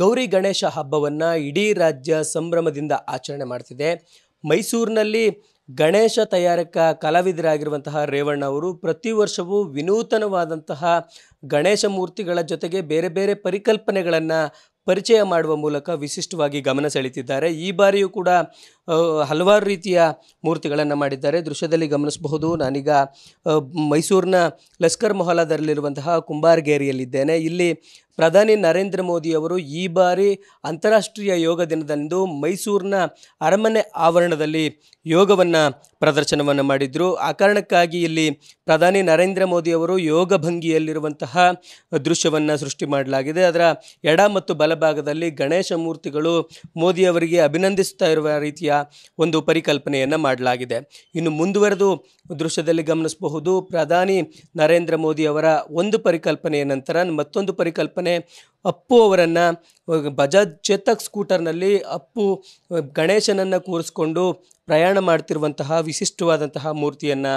ಗೌರಿ ಗಣೇಶ ಹಬ್ಬವನ್ನು ಇಡೀ ರಾಜ್ಯ ಸಂಭ್ರಮದಿಂದ ಆಚರಣೆ ಮಾಡ್ತಿದೆ ಮೈಸೂರಿನಲ್ಲಿ ಗಣೇಶ ತಯಾರಕ ಕಲಾವಿದರಾಗಿರುವಂತಹ ರೇವಣ್ಣ ಅವರು ಪ್ರತಿ ವರ್ಷವೂ ವಿನೂತನವಾದಂತಹ ಗಣೇಶ ಮೂರ್ತಿಗಳ ಜೊತೆಗೆ ಬೇರೆ ಬೇರೆ ಪರಿಕಲ್ಪನೆಗಳನ್ನು ಪರಿಚಯ ಮಾಡುವ ಮೂಲಕ ವಿಶಿಷ್ಟವಾಗಿ ಗಮನ ಸೆಳೀತಿದ್ದಾರೆ ಈ ಬಾರಿಯೂ ಕೂಡ ಹಲವಾರು ರೀತಿಯ ಮೂರ್ತಿಗಳನ್ನು ಮಾಡಿದ್ದಾರೆ ದೃಶ್ಯದಲ್ಲಿ ಗಮನಿಸಬಹುದು ನಾನೀಗ ಮೈಸೂರಿನ ಲಷ್ಕರ್ ಮೊಹಲಾದಲ್ಲಿರುವಂತಹ ಕುಂಬಾರ್ಗೇರಿಯಲ್ಲಿದ್ದೇನೆ ಇಲ್ಲಿ ಪ್ರಧಾನಿ ನರೇಂದ್ರ ಮೋದಿಯವರು ಈ ಬಾರಿ ಅಂತಾರಾಷ್ಟ್ರೀಯ ಯೋಗ ದಿನದಂದು ಮೈಸೂರಿನ ಅರಮನೆ ಆವರಣದಲ್ಲಿ ಯೋಗವನ್ನು ಪ್ರದರ್ಶನವನ್ನು ಮಾಡಿದರು ಆ ಕಾರಣಕ್ಕಾಗಿ ಇಲ್ಲಿ ಪ್ರಧಾನಿ ನರೇಂದ್ರ ಮೋದಿಯವರು ಯೋಗ ಭಂಗಿಯಲ್ಲಿರುವಂತಹ ದೃಶ್ಯವನ್ನು ಸೃಷ್ಟಿ ಮಾಡಲಾಗಿದೆ ಅದರ ಎಡ ಮತ್ತು ಬಲಭಾಗದಲ್ಲಿ ಗಣೇಶ ಮೂರ್ತಿಗಳು ಮೋದಿಯವರಿಗೆ ಅಭಿನಂದಿಸ್ತಾ ಇರುವ ರೀತಿಯ ಒಂದು ಪರಿಕಲ್ಪನೆಯನ್ನು ಮಾಡಲಾಗಿದೆ ಇನ್ನು ಮುಂದುವರೆದು ದೃಶ್ಯದಲ್ಲಿ ಗಮನಿಸಬಹುದು ಪ್ರಧಾನಿ ನರೇಂದ್ರ ಮೋದಿ ಅವರ ಒಂದು ಪರಿಕಲ್ಪನೆಯ ನಂತರ ಮತ್ತೊಂದು ಪರಿಕಲ್ಪನೆ ಅಪ್ಪು ಅವರನ್ನು ಬಜಾಜ್ ಚೇತಕ್ ಸ್ಕೂಟರ್ನಲ್ಲಿ ಅಪ್ಪು ಗಣೇಶನನ್ನು ಕೂರಿಸ್ಕೊಂಡು ಪ್ರಯಾಣ ಮಾಡ್ತಿರುವಂತಹ ವಿಶಿಷ್ಟವಾದಂತಹ ಮೂರ್ತಿಯನ್ನು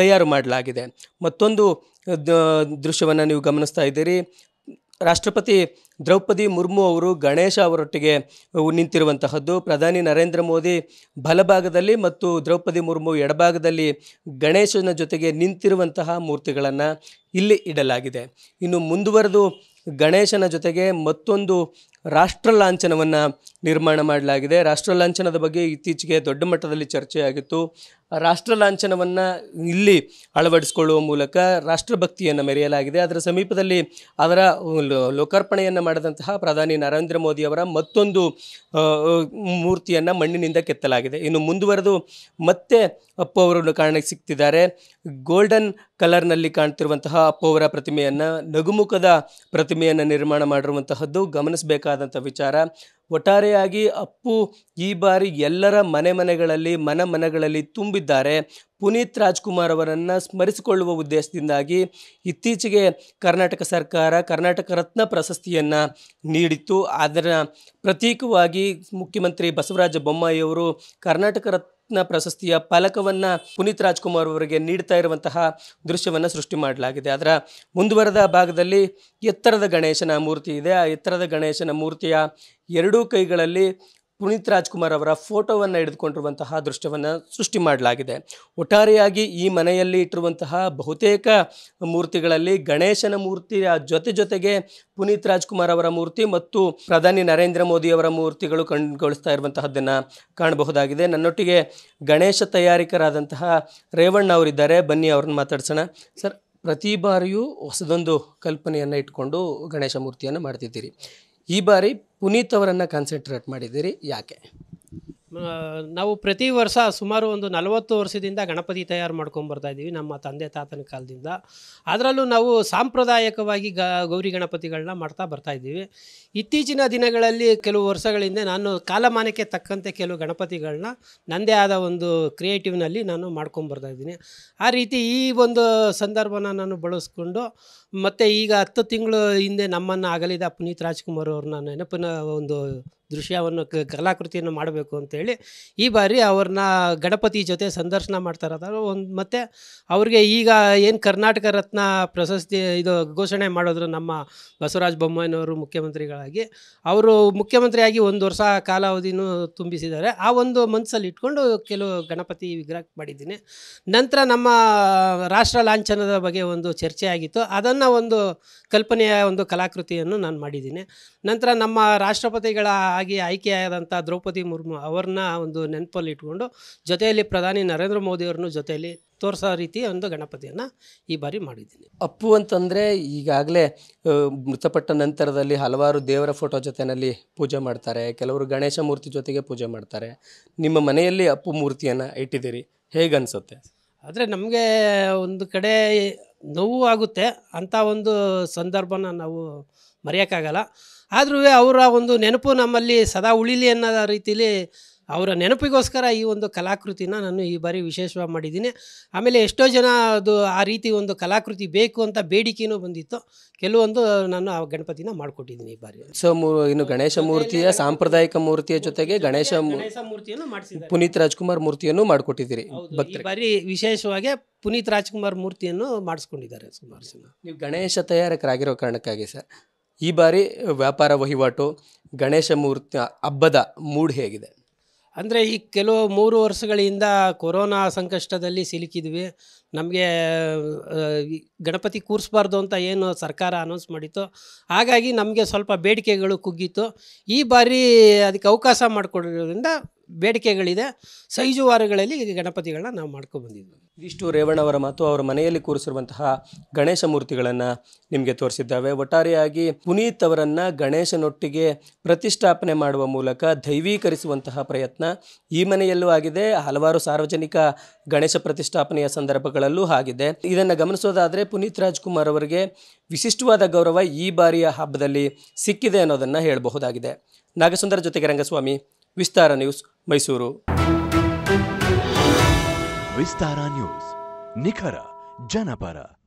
ತಯಾರು ಮಾಡಲಾಗಿದೆ ಮತ್ತೊಂದು ದೃಶ್ಯವನ್ನು ನೀವು ಗಮನಿಸ್ತಾ ಇದ್ದೀರಿ ರಾಷ್ಟ್ರಪತಿ ದ್ರೌಪದಿ ಮುರ್ಮು ಅವರು ಗಣೇಶ ಅವರೊಟ್ಟಿಗೆ ನಿಂತಿರುವಂತಹದ್ದು ಪ್ರಧಾನಿ ನರೇಂದ್ರ ಮೋದಿ ಬಲಭಾಗದಲ್ಲಿ ಮತ್ತು ದ್ರೌಪದಿ ಮುರ್ಮು ಎಡಭಾಗದಲ್ಲಿ ಗಣೇಶನ ಜೊತೆಗೆ ನಿಂತಿರುವಂತಹ ಮೂರ್ತಿಗಳನ್ನು ಇಲ್ಲಿ ಇಡಲಾಗಿದೆ ಇನ್ನು ಮುಂದುವರೆದು ಗಣೇಶನ ಜೊತೆಗೆ ಮತ್ತೊಂದು ರಾಷ್ಟ್ರ ಲಾಂಛನವನ್ನು ನಿರ್ಮಾಣ ಮಾಡಲಾಗಿದೆ ರಾಷ್ಟ್ರ ಲಾಂಛನದ ಬಗ್ಗೆ ಇತ್ತೀಚೆಗೆ ದೊಡ್ಡ ಮಟ್ಟದಲ್ಲಿ ಚರ್ಚೆಯಾಗಿತ್ತು ರಾಷ್ಟ್ರ ಲಾಂಛನವನ್ನು ಇಲ್ಲಿ ಅಳವಡಿಸಿಕೊಳ್ಳುವ ಮೂಲಕ ರಾಷ್ಟ್ರಭಕ್ತಿಯನ್ನು ಮೆರೆಯಲಾಗಿದೆ ಅದರ ಸಮೀಪದಲ್ಲಿ ಅದರ ಲೋಕಾರ್ಪಣೆಯನ್ನು ಮಾಡಿದಂತಹ ಪ್ರಧಾನಿ ನರೇಂದ್ರ ಮೋದಿ ಅವರ ಮತ್ತೊಂದು ಮೂರ್ತಿಯನ್ನು ಮಣ್ಣಿನಿಂದ ಕೆತ್ತಲಾಗಿದೆ ಇನ್ನು ಮುಂದುವರೆದು ಮತ್ತೆ ಅಪ್ಪು ಅವರನ್ನು ಕಾರಣಕ್ಕೆ ಸಿಗ್ತಿದ್ದಾರೆ ಗೋಲ್ಡನ್ ಕಲರ್ನಲ್ಲಿ ಕಾಣ್ತಿರುವಂತಹ ಅಪ್ಪು ಅವರ ಪ್ರತಿಮೆಯನ್ನು ನಗುಮುಖದ ಪ್ರತಿಮೆಯನ್ನು ನಿರ್ಮಾಣ ಮಾಡಿರುವಂತಹದ್ದು ಗಮನಿಸಬೇಕು ಮಾಡಬೇಕಾದಂಥ ವಿಚಾರ ಒಟ್ಟಾರೆಯಾಗಿ ಅಪ್ಪು ಈ ಬಾರಿ ಎಲ್ಲರ ಮನೆ ಮನೆಗಳಲ್ಲಿ ಮನ ಮನಗಳಲ್ಲಿ ತುಂಬಿದ್ದಾರೆ ಪುನೀತ್ ರಾಜ್ಕುಮಾರ್ ಅವರನ್ನು ಸ್ಮರಿಸಿಕೊಳ್ಳುವ ಉದ್ದೇಶದಿಂದಾಗಿ ಇತ್ತೀಚೆಗೆ ಕರ್ನಾಟಕ ಸರ್ಕಾರ ಕರ್ನಾಟಕ ರತ್ನ ಪ್ರಶಸ್ತಿಯನ್ನು ನೀಡಿತ್ತು ಅದರ ಪ್ರತೀಕವಾಗಿ ಮುಖ್ಯಮಂತ್ರಿ ಬಸವರಾಜ ಬೊಮ್ಮಾಯಿಯವರು ಕರ್ನಾಟಕ ರತ್ ರತ್ನ ಪ್ರಶಸ್ತಿಯ ಫಲಕವನ್ನು ಪುನೀತ್ ರಾಜ್ಕುಮಾರ್ ಅವರಿಗೆ ನೀಡ್ತಾ ಇರುವಂತಹ ದೃಶ್ಯವನ್ನು ಸೃಷ್ಟಿ ಮಾಡಲಾಗಿದೆ ಅದರ ಮುಂದುವರೆದ ಭಾಗದಲ್ಲಿ ಎತ್ತರದ ಗಣೇಶನ ಮೂರ್ತಿ ಇದೆ ಆ ಎತ್ತರದ ಗಣೇಶನ ಮೂರ್ತಿಯ ಎರಡೂ ಕೈಗಳಲ್ಲಿ ಪುನೀತ್ ರಾಜ್ಕುಮಾರ್ ಅವರ ಫೋಟೋವನ್ನು ಹಿಡಿದುಕೊಂಡಿರುವಂತಹ ದೃಶ್ಯವನ್ನು ಸೃಷ್ಟಿ ಮಾಡಲಾಗಿದೆ ಒಟ್ಟಾರೆಯಾಗಿ ಈ ಮನೆಯಲ್ಲಿ ಇಟ್ಟಿರುವಂತಹ ಬಹುತೇಕ ಮೂರ್ತಿಗಳಲ್ಲಿ ಗಣೇಶನ ಮೂರ್ತಿಯ ಜೊತೆ ಜೊತೆಗೆ ಪುನೀತ್ ರಾಜ್ಕುಮಾರ್ ಅವರ ಮೂರ್ತಿ ಮತ್ತು ಪ್ರಧಾನಿ ನರೇಂದ್ರ ಮೋದಿ ಅವರ ಮೂರ್ತಿಗಳು ಕಣ್ಗೊಳಿಸ್ತಾ ಇರುವಂತಹದ್ದನ್ನು ಕಾಣಬಹುದಾಗಿದೆ ನನ್ನೊಟ್ಟಿಗೆ ಗಣೇಶ ತಯಾರಿಕರಾದಂತಹ ರೇವಣ್ಣ ಅವರಿದ್ದಾರೆ ಬನ್ನಿ ಅವ್ರನ್ನ ಮಾತಾಡ್ಸೋಣ ಸರ್ ಪ್ರತಿ ಬಾರಿಯೂ ಹೊಸದೊಂದು ಕಲ್ಪನೆಯನ್ನು ಇಟ್ಕೊಂಡು ಗಣೇಶ ಮೂರ್ತಿಯನ್ನು ಮಾಡ್ತಿದ್ದೀರಿ ಈ ಬಾರಿ ಪುನೀತ್ ಅವರನ್ನು ಕಾನ್ಸಂಟ್ರೇಟ್ ಮಾಡಿದ್ದೀರಿ ಯಾಕೆ ನಾವು ಪ್ರತಿ ವರ್ಷ ಸುಮಾರು ಒಂದು ನಲವತ್ತು ವರ್ಷದಿಂದ ಗಣಪತಿ ತಯಾರು ಮಾಡ್ಕೊಂಡು ಬರ್ತಾ ಇದ್ದೀವಿ ನಮ್ಮ ತಂದೆ ತಾತನ ಕಾಲದಿಂದ ಅದರಲ್ಲೂ ನಾವು ಸಾಂಪ್ರದಾಯಿಕವಾಗಿ ಗ ಗೌರಿ ಗಣಪತಿಗಳನ್ನ ಮಾಡ್ತಾ ಬರ್ತಾ ಇದ್ದೀವಿ ಇತ್ತೀಚಿನ ದಿನಗಳಲ್ಲಿ ಕೆಲವು ವರ್ಷಗಳಿಂದ ನಾನು ಕಾಲಮಾನಕ್ಕೆ ತಕ್ಕಂತೆ ಕೆಲವು ಗಣಪತಿಗಳನ್ನ ನನ್ನದೇ ಆದ ಒಂದು ಕ್ರಿಯೇಟಿವ್ನಲ್ಲಿ ನಾನು ಮಾಡ್ಕೊಂಡು ಬರ್ತಾ ಇದ್ದೀನಿ ಆ ರೀತಿ ಈ ಒಂದು ಸಂದರ್ಭನ ನಾನು ಬಳಸ್ಕೊಂಡು ಮತ್ತು ಈಗ ಹತ್ತು ತಿಂಗಳು ಹಿಂದೆ ನಮ್ಮನ್ನು ಅಗಲಿದ ಪುನೀತ್ ರಾಜ್ಕುಮಾರ್ ಅವ್ರನ್ನ ನೆನಪಿನ ಒಂದು ದೃಶ್ಯವನ್ನು ಕಲಾಕೃತಿಯನ್ನು ಮಾಡಬೇಕು ಅಂತೇಳಿ ಈ ಬಾರಿ ಅವ್ರನ್ನ ಗಣಪತಿ ಜೊತೆ ಸಂದರ್ಶನ ಮಾಡ್ತಾ ಒಂದು ಮತ್ತು ಅವ್ರಿಗೆ ಈಗ ಏನು ಕರ್ನಾಟಕ ರತ್ನ ಪ್ರಶಸ್ತಿ ಇದು ಘೋಷಣೆ ಮಾಡಿದ್ರು ನಮ್ಮ ಬಸವರಾಜ ಬೊಮ್ಮಾಯಿನವರು ಮುಖ್ಯಮಂತ್ರಿಗಳಾಗಿ ಅವರು ಮುಖ್ಯಮಂತ್ರಿಯಾಗಿ ಒಂದು ವರ್ಷ ಕಾಲಾವಧಿನೂ ತುಂಬಿಸಿದ್ದಾರೆ ಆ ಒಂದು ಮನಸ್ಸಲ್ಲಿ ಇಟ್ಕೊಂಡು ಕೆಲವು ಗಣಪತಿ ವಿಗ್ರಹ ಮಾಡಿದ್ದೀನಿ ನಂತರ ನಮ್ಮ ರಾಷ್ಟ್ರ ಲಾಂಛನದ ಬಗ್ಗೆ ಒಂದು ಚರ್ಚೆ ಆಗಿತ್ತು ಅದನ್ನು ಒಂದು ಕಲ್ಪನೆಯ ಒಂದು ಕಲಾಕೃತಿಯನ್ನು ನಾನು ಮಾಡಿದ್ದೀನಿ ನಂತರ ನಮ್ಮ ರಾಷ್ಟ್ರಪತಿಗಳ ಆಗಿ ಆಯ್ಕೆಯಾದಂಥ ದ್ರೌಪದಿ ಮುರ್ಮು ಅವ್ರನ್ನ ಒಂದು ನೆನಪಲ್ಲಿ ಇಟ್ಕೊಂಡು ಜೊತೆಯಲ್ಲಿ ಪ್ರಧಾನಿ ನರೇಂದ್ರ ಮೋದಿಯವ್ರನ್ನೂ ಜೊತೆಯಲ್ಲಿ ತೋರಿಸೋ ರೀತಿ ಒಂದು ಗಣಪತಿಯನ್ನು ಈ ಬಾರಿ ಮಾಡಿದ್ದೀನಿ ಅಪ್ಪು ಅಂತಂದರೆ ಈಗಾಗಲೇ ಮೃತಪಟ್ಟ ನಂತರದಲ್ಲಿ ಹಲವಾರು ದೇವರ ಫೋಟೋ ಜೊತೆಯಲ್ಲಿ ಪೂಜೆ ಮಾಡ್ತಾರೆ ಕೆಲವರು ಗಣೇಶ ಮೂರ್ತಿ ಜೊತೆಗೆ ಪೂಜೆ ಮಾಡ್ತಾರೆ ನಿಮ್ಮ ಮನೆಯಲ್ಲಿ ಅಪ್ಪು ಮೂರ್ತಿಯನ್ನು ಇಟ್ಟಿದ್ದೀರಿ ಹೇಗನ್ಸುತ್ತೆ ಆದರೆ ನಮಗೆ ಒಂದು ಕಡೆ ನೋವು ಆಗುತ್ತೆ ಅಂಥ ಒಂದು ಸಂದರ್ಭನ ನಾವು ಮರೆಯೋಕ್ಕಾಗಲ್ಲ ಆದ್ರೂ ಅವರ ಒಂದು ನೆನಪು ನಮ್ಮಲ್ಲಿ ಸದಾ ಉಳಿಲಿ ಅನ್ನೋ ರೀತಿಲಿ ಅವರ ನೆನಪಿಗೋಸ್ಕರ ಈ ಒಂದು ಕಲಾಕೃತಿನ ನಾನು ಈ ಬಾರಿ ವಿಶೇಷವಾಗಿ ಮಾಡಿದ್ದೀನಿ ಆಮೇಲೆ ಎಷ್ಟೋ ಜನ ಅದು ಆ ರೀತಿ ಒಂದು ಕಲಾಕೃತಿ ಬೇಕು ಅಂತ ಬೇಡಿಕೆಯೂ ಬಂದಿತ್ತು ಕೆಲವೊಂದು ನಾನು ಆ ಗಣಪತಿನ ಮಾಡಿಕೊಟ್ಟಿದ್ದೀನಿ ಈ ಬಾರಿ ಸೊ ಇನ್ನು ಗಣೇಶ ಮೂರ್ತಿಯ ಸಾಂಪ್ರದಾಯಿಕ ಮೂರ್ತಿಯ ಜೊತೆಗೆ ಗಣೇಶ ಮೂರ್ತಿಯನ್ನು ಮಾಡಿಸಿದ್ದೀನಿ ಪುನೀತ್ ರಾಜ್ಕುಮಾರ್ ಮೂರ್ತಿಯನ್ನು ಮಾಡಿಕೊಟ್ಟಿದ್ದೀರಿ ಭಕ್ತರು ಬಾರಿ ವಿಶೇಷವಾಗಿ ಪುನೀತ್ ರಾಜ್ಕುಮಾರ್ ಮೂರ್ತಿಯನ್ನು ಮಾಡಿಸ್ಕೊಂಡಿದ್ದಾರೆ ಸುಮಾರು ಜನ ನೀವು ಗಣೇಶ ತಯಾರಕರಾಗಿರೋ ಕಾರಣಕ್ಕಾಗಿ ಸರ್ ಈ ಬಾರಿ ವ್ಯಾಪಾರ ವಹಿವಾಟು ಗಣೇಶ ಮೂರ್ತಿ ಹಬ್ಬದ ಮೂಡ್ ಹೇಗಿದೆ ಅಂದರೆ ಈ ಕೆಲವು ಮೂರು ವರ್ಷಗಳಿಂದ ಕೊರೋನಾ ಸಂಕಷ್ಟದಲ್ಲಿ ಸಿಲುಕಿದ್ವಿ ನಮಗೆ ಗಣಪತಿ ಕೂರಿಸ್ಬಾರ್ದು ಅಂತ ಏನು ಸರ್ಕಾರ ಅನೌನ್ಸ್ ಮಾಡಿತ್ತು ಹಾಗಾಗಿ ನಮಗೆ ಸ್ವಲ್ಪ ಬೇಡಿಕೆಗಳು ಕುಗ್ಗಿತ್ತು ಈ ಬಾರಿ ಅದಕ್ಕೆ ಅವಕಾಶ ಮಾಡಿಕೊಡಿರೋದ್ರಿಂದ ಬೇಡಿಕೆಗಳಿದೆ ಸೈಜುವಾರುಗಳಲ್ಲಿ ಗಣಪತಿಗಳನ್ನ ನಾವು ಮಾಡ್ಕೊಂಡು ಬಂದಿದ್ವಿ ಇಷ್ಟು ರೇವಣ್ಣವರ ಮತ್ತು ಅವರ ಮನೆಯಲ್ಲಿ ಕೂರಿಸಿರುವಂತಹ ಗಣೇಶ ಮೂರ್ತಿಗಳನ್ನು ನಿಮಗೆ ತೋರಿಸಿದ್ದಾವೆ ಒಟ್ಟಾರೆಯಾಗಿ ಪುನೀತ್ ಅವರನ್ನು ಗಣೇಶನೊಟ್ಟಿಗೆ ಪ್ರತಿಷ್ಠಾಪನೆ ಮಾಡುವ ಮೂಲಕ ದೈವೀಕರಿಸುವಂತಹ ಪ್ರಯತ್ನ ಈ ಮನೆಯಲ್ಲೂ ಆಗಿದೆ ಹಲವಾರು ಸಾರ್ವಜನಿಕ ಗಣೇಶ ಪ್ರತಿಷ್ಠಾಪನೆಯ ಸಂದರ್ಭಗಳಲ್ಲೂ ಆಗಿದೆ ಇದನ್ನು ಗಮನಿಸೋದಾದರೆ ಪುನೀತ್ ರಾಜ್ಕುಮಾರ್ ಅವರಿಗೆ ವಿಶಿಷ್ಟವಾದ ಗೌರವ ಈ ಬಾರಿಯ ಹಬ್ಬದಲ್ಲಿ ಸಿಕ್ಕಿದೆ ಅನ್ನೋದನ್ನು ಹೇಳಬಹುದಾಗಿದೆ ನಾಗಸುಂದರ ಜೊತೆಗೆ ರಂಗಸ್ವಾಮಿ विस्तार न्यूज मैसूर विस्तार न्यूज निखर जनपद